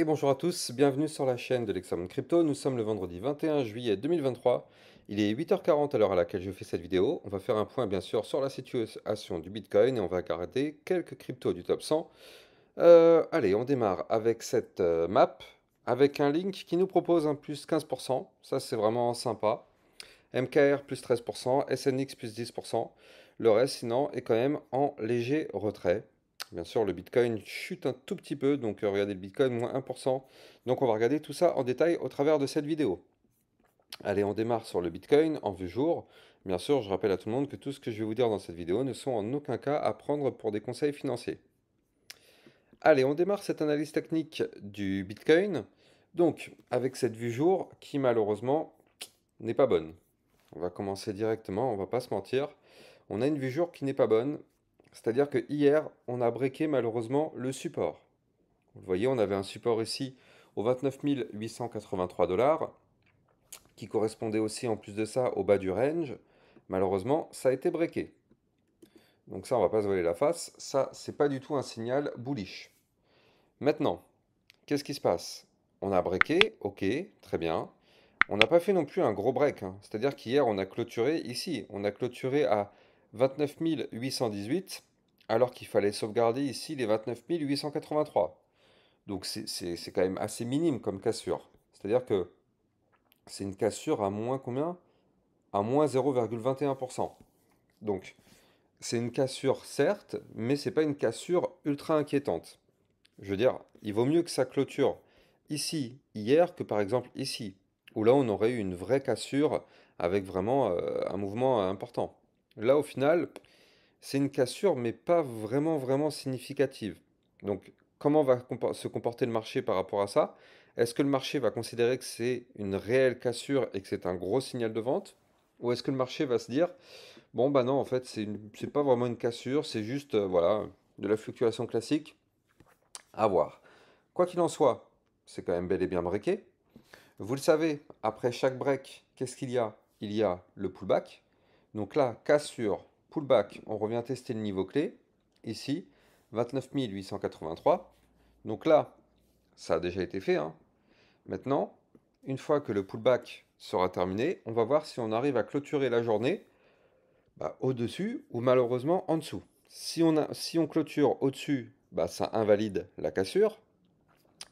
Et bonjour à tous, bienvenue sur la chaîne de l'Examen Crypto. Nous sommes le vendredi 21 juillet 2023. Il est 8h40 à l'heure à laquelle je fais cette vidéo. On va faire un point bien sûr sur la situation du Bitcoin et on va garder quelques cryptos du top 100. Euh, allez, on démarre avec cette euh, map, avec un link qui nous propose un plus 15%. Ça c'est vraiment sympa. MKR plus 13%, SNX plus 10%. Le reste sinon est quand même en léger retrait. Bien sûr, le Bitcoin chute un tout petit peu, donc euh, regardez le Bitcoin, moins 1%. Donc on va regarder tout ça en détail au travers de cette vidéo. Allez, on démarre sur le Bitcoin en vue jour. Bien sûr, je rappelle à tout le monde que tout ce que je vais vous dire dans cette vidéo ne sont en aucun cas à prendre pour des conseils financiers. Allez, on démarre cette analyse technique du Bitcoin. Donc, avec cette vue jour qui malheureusement n'est pas bonne. On va commencer directement, on va pas se mentir. On a une vue jour qui n'est pas bonne c'est-à-dire que hier, on a breaké malheureusement le support. Vous voyez, on avait un support ici aux 29 883 dollars, qui correspondait aussi en plus de ça au bas du range. Malheureusement, ça a été breaké. Donc ça, on ne va pas se voler la face. Ça, c'est pas du tout un signal bullish. Maintenant, qu'est-ce qui se passe On a breaké, ok, très bien. On n'a pas fait non plus un gros break. Hein. C'est-à-dire qu'hier, on a clôturé ici. On a clôturé à 29 818, alors qu'il fallait sauvegarder ici les 29 883. Donc c'est quand même assez minime comme cassure. C'est-à-dire que c'est une cassure à moins combien À moins 0,21%. Donc c'est une cassure certes, mais ce n'est pas une cassure ultra inquiétante. Je veux dire, il vaut mieux que ça clôture ici hier que par exemple ici, où là on aurait eu une vraie cassure avec vraiment euh, un mouvement euh, important. Là, au final, c'est une cassure, mais pas vraiment, vraiment significative. Donc, comment va se comporter le marché par rapport à ça Est-ce que le marché va considérer que c'est une réelle cassure et que c'est un gros signal de vente Ou est-ce que le marché va se dire, bon, bah non, en fait, c'est pas vraiment une cassure, c'est juste, euh, voilà, de la fluctuation classique À voir. Quoi qu'il en soit, c'est quand même bel et bien breaké. Vous le savez, après chaque break, qu'est-ce qu'il y a Il y a le pullback, donc là, cassure, pullback, on revient tester le niveau clé. Ici, 29 883. Donc là, ça a déjà été fait. Hein. Maintenant, une fois que le pullback sera terminé, on va voir si on arrive à clôturer la journée bah, au-dessus ou malheureusement en dessous. Si on, si on clôture au-dessus, bah, ça invalide la cassure.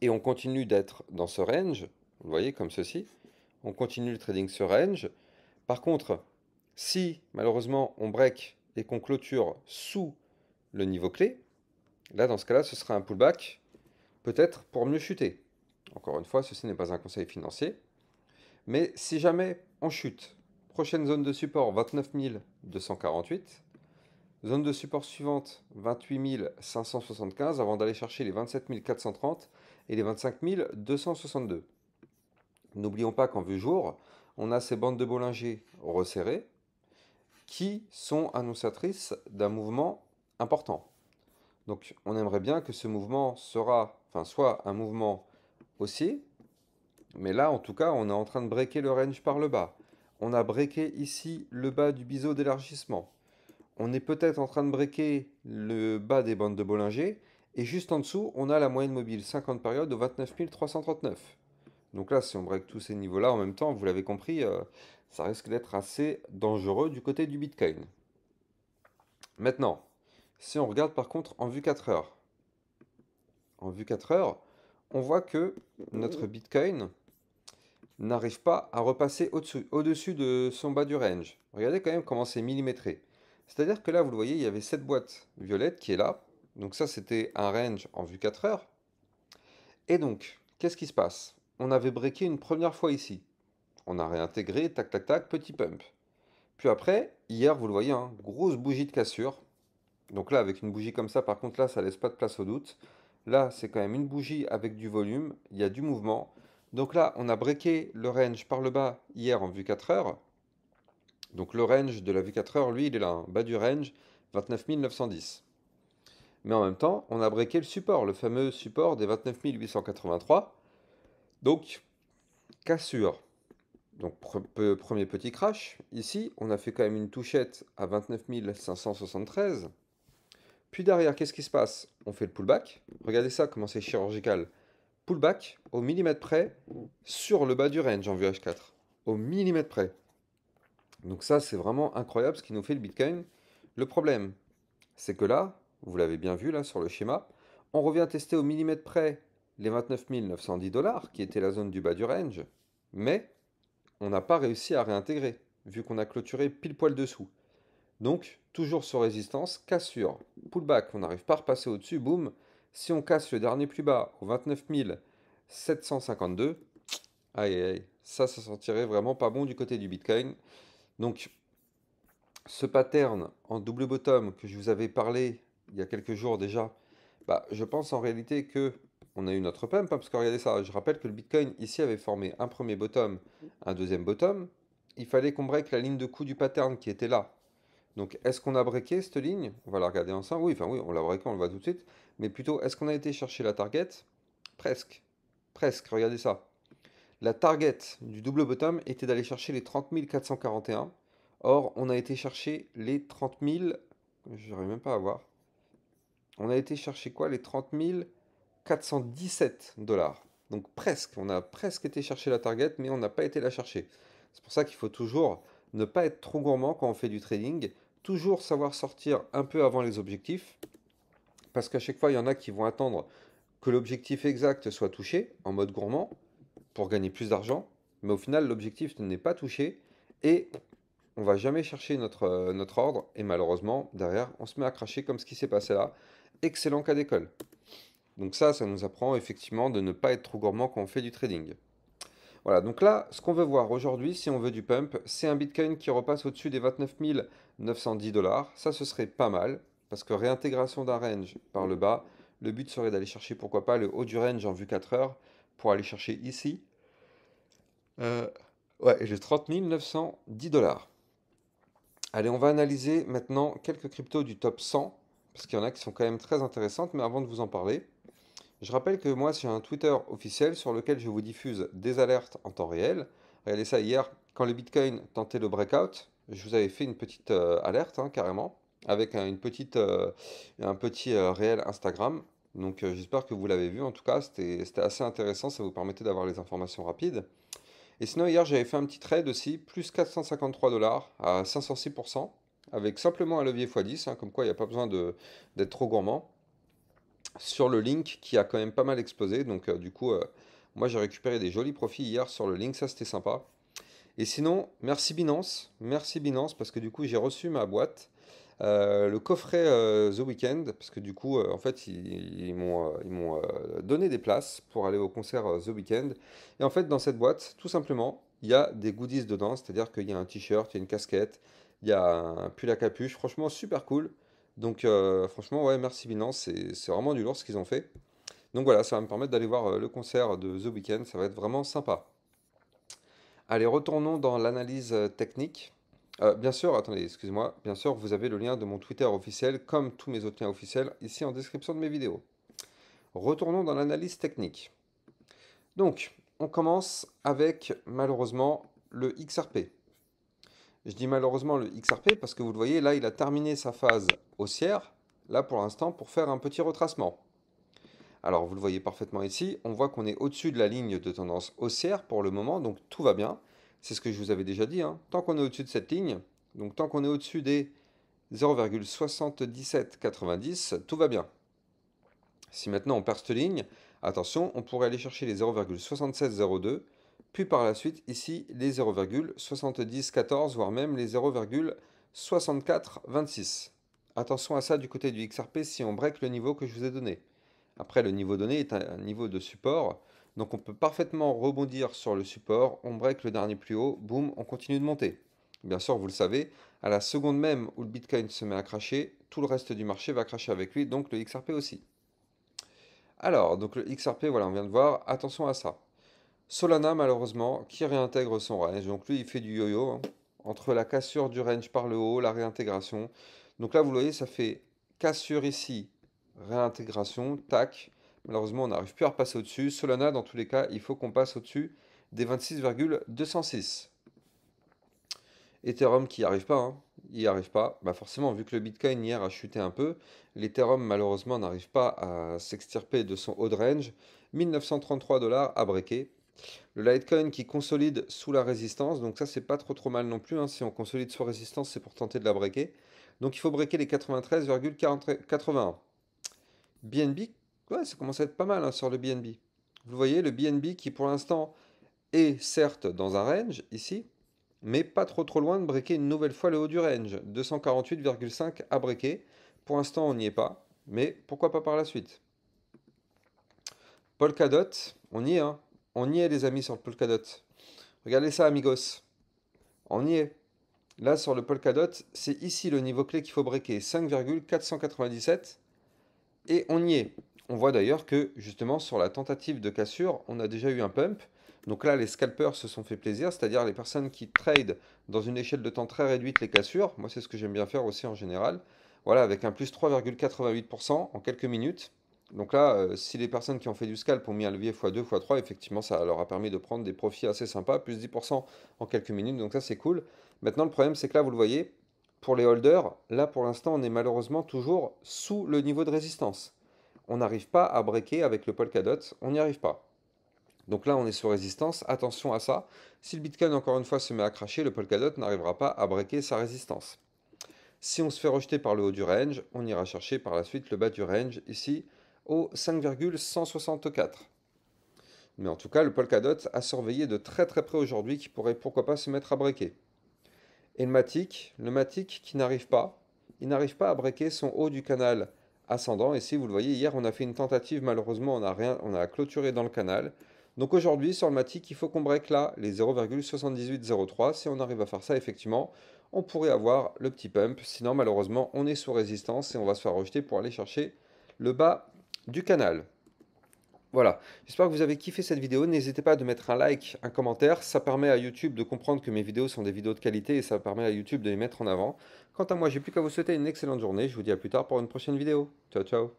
Et on continue d'être dans ce range, vous voyez, comme ceci. On continue le trading ce range. Par contre, si malheureusement on break et qu'on clôture sous le niveau clé, là dans ce cas-là, ce sera un pullback, peut-être pour mieux chuter. Encore une fois, ceci n'est pas un conseil financier. Mais si jamais on chute, prochaine zone de support 29 248, zone de support suivante 28 575 avant d'aller chercher les 27 430 et les 25 262. N'oublions pas qu'en vue jour, on a ces bandes de Bollinger resserrées qui sont annonciatrices d'un mouvement important. Donc on aimerait bien que ce mouvement sera, enfin, soit un mouvement haussier, mais là en tout cas on est en train de breaker le range par le bas. On a breaké ici le bas du biseau d'élargissement. On est peut-être en train de breaker le bas des bandes de Bollinger, et juste en dessous, on a la moyenne mobile 50 périodes au 29 339. Donc là, si on break tous ces niveaux-là en même temps, vous l'avez compris, euh, ça risque d'être assez dangereux du côté du Bitcoin. Maintenant, si on regarde par contre en vue 4 heures, en vue 4 heures, on voit que notre Bitcoin n'arrive pas à repasser au-dessus de son bas du range. Regardez quand même comment c'est millimétré. C'est-à-dire que là, vous le voyez, il y avait cette boîte violette qui est là. Donc ça, c'était un range en vue 4 heures. Et donc, qu'est-ce qui se passe On avait breaké une première fois ici. On a réintégré, tac, tac, tac, petit pump. Puis après, hier, vous le voyez, hein, grosse bougie de cassure. Donc là, avec une bougie comme ça, par contre, là, ça laisse pas de place au doute. Là, c'est quand même une bougie avec du volume, il y a du mouvement. Donc là, on a breaké le range par le bas hier en vue 4 heures. Donc le range de la vue 4 heures, lui, il est là, hein, bas du range, 29 910. Mais en même temps, on a breaké le support, le fameux support des 29 883. Donc, cassure. Donc premier petit crash, ici on a fait quand même une touchette à 29 573. Puis derrière, qu'est-ce qui se passe On fait le pullback. Regardez ça, comment c'est chirurgical. Pullback au millimètre près sur le bas du range en H 4 Au millimètre près. Donc ça, c'est vraiment incroyable ce qui nous fait le Bitcoin. Le problème, c'est que là, vous l'avez bien vu là sur le schéma, on revient tester au millimètre près les 29 910 dollars qui était la zone du bas du range. Mais on n'a pas réussi à réintégrer, vu qu'on a clôturé pile poil dessous. Donc, toujours sur résistance, cassure, pullback, on n'arrive pas à repasser au-dessus, boum. Si on casse le dernier plus bas au 29 752, aïe aïe, ça, ça sentirait vraiment pas bon du côté du Bitcoin. Donc, ce pattern en double bottom que je vous avais parlé il y a quelques jours déjà, bah, je pense en réalité que on a eu notre pump, hein, parce que regardez ça, je rappelle que le Bitcoin ici avait formé un premier bottom, un deuxième bottom. Il fallait qu'on break la ligne de coup du pattern qui était là. Donc est-ce qu'on a breaké cette ligne On va la regarder ensemble. Oui, enfin oui, on l'a breaké, on le voit tout de suite. Mais plutôt, est-ce qu'on a été chercher la target Presque. Presque, regardez ça. La target du double bottom était d'aller chercher les 30 441. Or, on a été chercher les 30 000... Je n'arrive même pas à voir. On a été chercher quoi Les 30 000... 417 dollars. Donc presque, on a presque été chercher la target, mais on n'a pas été la chercher. C'est pour ça qu'il faut toujours ne pas être trop gourmand quand on fait du trading, toujours savoir sortir un peu avant les objectifs, parce qu'à chaque fois, il y en a qui vont attendre que l'objectif exact soit touché en mode gourmand pour gagner plus d'argent, mais au final, l'objectif n'est pas touché et on va jamais chercher notre, euh, notre ordre. Et malheureusement, derrière, on se met à cracher comme ce qui s'est passé là. Excellent cas d'école. Donc ça, ça nous apprend effectivement de ne pas être trop gourmand quand on fait du trading. Voilà, donc là, ce qu'on veut voir aujourd'hui, si on veut du pump, c'est un Bitcoin qui repasse au-dessus des 29 910 dollars. Ça, ce serait pas mal, parce que réintégration d'un range par le bas, le but serait d'aller chercher, pourquoi pas, le haut du range en vue 4 heures, pour aller chercher ici. Euh, ouais, j'ai 30 910 dollars. Allez, on va analyser maintenant quelques cryptos du top 100, parce qu'il y en a qui sont quand même très intéressantes, mais avant de vous en parler, je rappelle que moi, j'ai un Twitter officiel sur lequel je vous diffuse des alertes en temps réel. Regardez ça hier, quand le Bitcoin tentait le breakout, je vous avais fait une petite euh, alerte, hein, carrément, avec un, une petite, euh, un petit euh, réel Instagram. Donc j'espère que vous l'avez vu, en tout cas, c'était assez intéressant, ça vous permettait d'avoir les informations rapides. Et sinon, hier, j'avais fait un petit trade aussi, plus 453 dollars à 506%, avec simplement un levier x10, hein, comme quoi il n'y a pas besoin d'être trop gourmand sur le link qui a quand même pas mal explosé. Donc euh, du coup, euh, moi j'ai récupéré des jolis profits hier sur le link, ça c'était sympa. Et sinon, merci Binance, merci Binance parce que du coup j'ai reçu ma boîte, euh, le coffret The Weekend. parce que du coup en fait ils, ils m'ont donné des places pour aller au concert The Weekend. Et en fait dans cette boîte, tout simplement, il y a des goodies dedans, c'est-à-dire qu'il y a un t-shirt, il y a une casquette, il y a un pull à capuche, franchement super cool. Donc euh, franchement, ouais, merci Bilan, c'est vraiment du lourd ce qu'ils ont fait. Donc voilà, ça va me permettre d'aller voir euh, le concert de The Weeknd, ça va être vraiment sympa. Allez, retournons dans l'analyse euh, technique. bien sûr, attendez, excusez-moi, bien sûr, vous avez le lien de mon Twitter officiel, comme tous mes autres liens officiels, ici en description de mes vidéos. Retournons dans l'analyse technique. Donc, on commence avec, malheureusement, le XRP. Je dis malheureusement le XRP parce que vous le voyez, là, il a terminé sa phase haussière, là pour l'instant, pour faire un petit retracement. Alors, vous le voyez parfaitement ici, on voit qu'on est au-dessus de la ligne de tendance haussière pour le moment, donc tout va bien. C'est ce que je vous avais déjà dit, hein. tant qu'on est au-dessus de cette ligne, donc tant qu'on est au-dessus des 0,7790, tout va bien. Si maintenant on perd cette ligne, attention, on pourrait aller chercher les 0,7602 puis par la suite ici les 0,7014, voire même les 0,6426. Attention à ça du côté du XRP si on break le niveau que je vous ai donné. Après, le niveau donné est un niveau de support, donc on peut parfaitement rebondir sur le support, on break le dernier plus haut, boum, on continue de monter. Bien sûr, vous le savez, à la seconde même où le Bitcoin se met à cracher, tout le reste du marché va cracher avec lui, donc le XRP aussi. Alors, donc le XRP, voilà, on vient de voir, attention à ça. Solana, malheureusement, qui réintègre son range. Donc lui, il fait du yo-yo hein. entre la cassure du range par le haut, la réintégration. Donc là, vous voyez, ça fait cassure ici, réintégration, tac. Malheureusement, on n'arrive plus à repasser au-dessus. Solana, dans tous les cas, il faut qu'on passe au-dessus des 26,206. Ethereum qui n'y arrive pas, hein. il n'y arrive pas. Bah forcément, vu que le Bitcoin hier a chuté un peu, l'Ethereum malheureusement n'arrive pas à s'extirper de son haut de range. 1933 dollars à breaker. Le Litecoin qui consolide sous la résistance, donc ça c'est pas trop trop mal non plus, hein. si on consolide sous résistance c'est pour tenter de la breaker. Donc il faut breaker les 93,81. BNB, ouais ça commence à être pas mal hein, sur le BNB. Vous voyez le BNB qui pour l'instant est certes dans un range ici, mais pas trop trop loin de breaker une nouvelle fois le haut du range. 248,5 à breaker. Pour l'instant on n'y est pas, mais pourquoi pas par la suite Polkadot, on y est hein on y est, les amis, sur le Polkadot. Regardez ça, amigos. On y est. Là, sur le Polkadot, c'est ici le niveau clé qu'il faut breaker, 5,497. Et on y est. On voit d'ailleurs que, justement, sur la tentative de cassure, on a déjà eu un pump. Donc là, les scalpers se sont fait plaisir, c'est-à-dire les personnes qui trade dans une échelle de temps très réduite les cassures. Moi, c'est ce que j'aime bien faire aussi en général. Voilà, avec un plus 3,88% en quelques minutes. Donc là, euh, si les personnes qui ont fait du scalp ont mis un levier x2, x3, effectivement, ça leur a permis de prendre des profits assez sympas, plus 10% en quelques minutes, donc ça c'est cool. Maintenant, le problème, c'est que là, vous le voyez, pour les holders, là pour l'instant, on est malheureusement toujours sous le niveau de résistance. On n'arrive pas à breaker avec le Polkadot, on n'y arrive pas. Donc là, on est sous résistance, attention à ça. Si le Bitcoin, encore une fois, se met à cracher, le Polkadot n'arrivera pas à breaker sa résistance. Si on se fait rejeter par le haut du range, on ira chercher par la suite le bas du range. Ici, au 5,164. Mais en tout cas, le Polkadot a surveillé de très très près aujourd'hui qui pourrait pourquoi pas se mettre à breaker. Et le Matic, le Matic qui n'arrive pas, il n'arrive pas à breaker son haut du canal ascendant. Et si vous le voyez, hier on a fait une tentative, malheureusement on a, rien, on a clôturé dans le canal. Donc aujourd'hui sur le Matic, il faut qu'on break là les 0,7803. Si on arrive à faire ça, effectivement, on pourrait avoir le petit pump. Sinon, malheureusement, on est sous résistance et on va se faire rejeter pour aller chercher le bas du canal. Voilà, j'espère que vous avez kiffé cette vidéo. N'hésitez pas à mettre un like, un commentaire. Ça permet à YouTube de comprendre que mes vidéos sont des vidéos de qualité et ça permet à YouTube de les mettre en avant. Quant à moi, j'ai plus qu'à vous souhaiter une excellente journée. Je vous dis à plus tard pour une prochaine vidéo. Ciao, ciao